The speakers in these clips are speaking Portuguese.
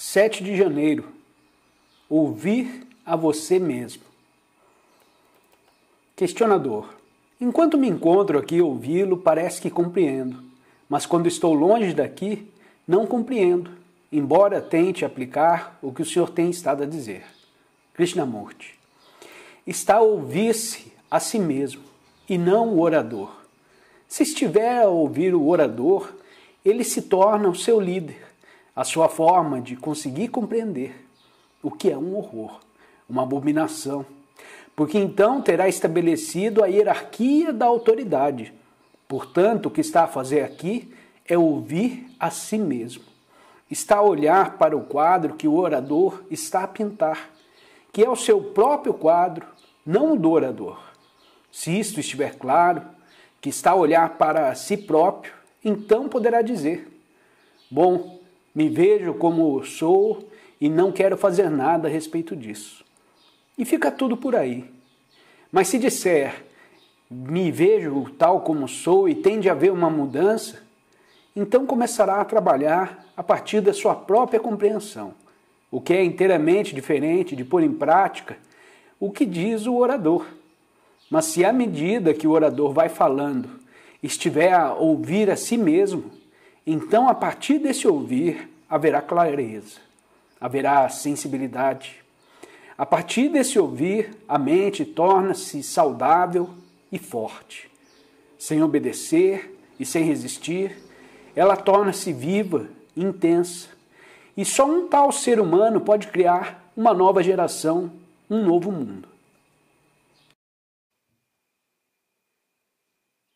7 de janeiro. Ouvir a você mesmo. Questionador. Enquanto me encontro aqui ouvi-lo, parece que compreendo, mas quando estou longe daqui, não compreendo, embora tente aplicar o que o senhor tem estado a dizer. Krishnamurti. Está a ouvir-se a si mesmo e não o orador. Se estiver a ouvir o orador, ele se torna o seu líder a sua forma de conseguir compreender o que é um horror, uma abominação, porque então terá estabelecido a hierarquia da autoridade. Portanto, o que está a fazer aqui é ouvir a si mesmo. Está a olhar para o quadro que o orador está a pintar, que é o seu próprio quadro, não o do orador. Se isto estiver claro, que está a olhar para si próprio, então poderá dizer: Bom, me vejo como sou e não quero fazer nada a respeito disso. E fica tudo por aí. Mas se disser, me vejo tal como sou e tende a haver uma mudança, então começará a trabalhar a partir da sua própria compreensão, o que é inteiramente diferente de pôr em prática o que diz o orador. Mas se à medida que o orador vai falando estiver a ouvir a si mesmo, então, a partir desse ouvir, haverá clareza, haverá sensibilidade. A partir desse ouvir, a mente torna-se saudável e forte. Sem obedecer e sem resistir, ela torna-se viva, intensa. E só um tal ser humano pode criar uma nova geração, um novo mundo.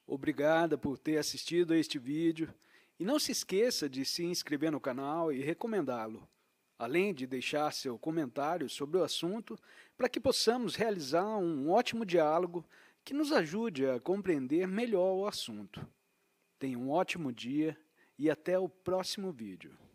Obrigada por ter assistido a este vídeo e não se esqueça de se inscrever no canal e recomendá-lo, além de deixar seu comentário sobre o assunto, para que possamos realizar um ótimo diálogo que nos ajude a compreender melhor o assunto. Tenha um ótimo dia e até o próximo vídeo.